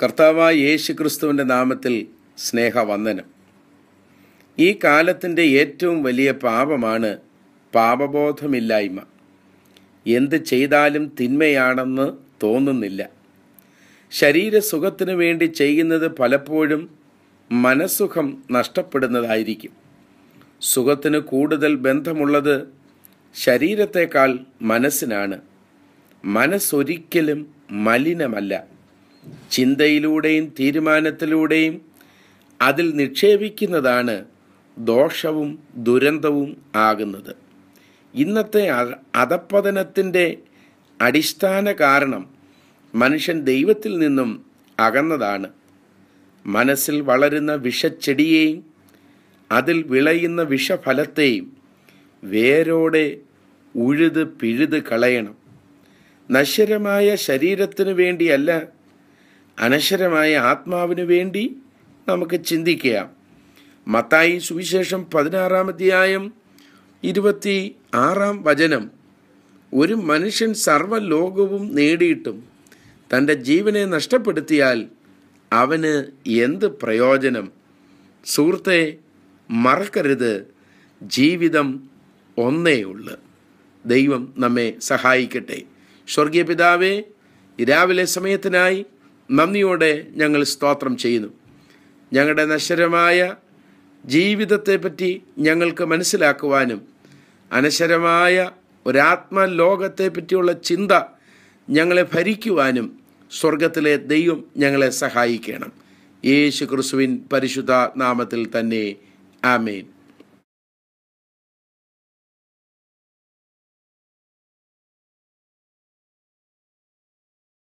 കർത്താവായ യേശു ക്രിസ്തുവിൻ്റെ നാമത്തിൽ സ്നേഹവന്ദനം ഈ കാലത്തിൻ്റെ ഏറ്റവും വലിയ പാപമാണ് പാപബോധമില്ലായ്മ എന്ത് ചെയ്താലും തിന്മയാണെന്ന് തോന്നുന്നില്ല ശരീരസുഖത്തിനു വേണ്ടി ചെയ്യുന്നത് പലപ്പോഴും മനസ്സുഖം നഷ്ടപ്പെടുന്നതായിരിക്കും സുഖത്തിന് കൂടുതൽ ബന്ധമുള്ളത് ശരീരത്തേക്കാൾ മനസ്സിനാണ് മനസ്സൊരിക്കലും മലിനമല്ല ചിന്തയിലൂടെയും തീരുമാനത്തിലൂടെയും അതിൽ നിക്ഷേപിക്കുന്നതാണ് ദോഷവും ദുരന്തവും ആകുന്നത് ഇന്നത്തെ അധപ്പതനത്തിൻ്റെ അടിസ്ഥാന കാരണം മനുഷ്യൻ ദൈവത്തിൽ നിന്നും അകന്നതാണ് മനസ്സിൽ വളരുന്ന വിഷച്ചെടിയെയും അതിൽ വിളയുന്ന വിഷഫലത്തെയും വേരോടെ ഉഴുത് പിഴുത് കളയണം നശ്വരമായ ശരീരത്തിനു വേണ്ടിയല്ല അനശ്വരമായ ആത്മാവിനു വേണ്ടി നമുക്ക് ചിന്തിക്കാം മത്തായി സുവിശേഷം പതിനാറാമധ്യായം ഇരുപത്തി ആറാം വചനം ഒരു മനുഷ്യൻ സർവ്വലോകവും നേടിയിട്ടും തൻ്റെ ജീവനെ നഷ്ടപ്പെടുത്തിയാൽ അവന് എന്ത് പ്രയോജനം സുഹൃത്തെ മറക്കരുത് ജീവിതം ഒന്നേ ഉള്ളു ദൈവം നമ്മെ സഹായിക്കട്ടെ സ്വർഗീയ പിതാവേ രാവിലെ സമയത്തിനായി നന്ദിയോടെ ഞങ്ങൾ സ്തോത്രം ചെയ്യുന്നു ഞങ്ങളുടെ നശ്വരമായ ജീവിതത്തെപ്പറ്റി ഞങ്ങൾക്ക് മനസ്സിലാക്കുവാനും അനശ്വരമായ ഒരാത്മലോകത്തെ പറ്റിയുള്ള ചിന്ത ഞങ്ങളെ ഭരിക്കുവാനും സ്വർഗത്തിലെ ദൈവം ഞങ്ങളെ സഹായിക്കണം യേശു ക്രിസ്തുവിൻ പരിശുദ്ധ നാമത്തിൽ തന്നെ ആമേൻ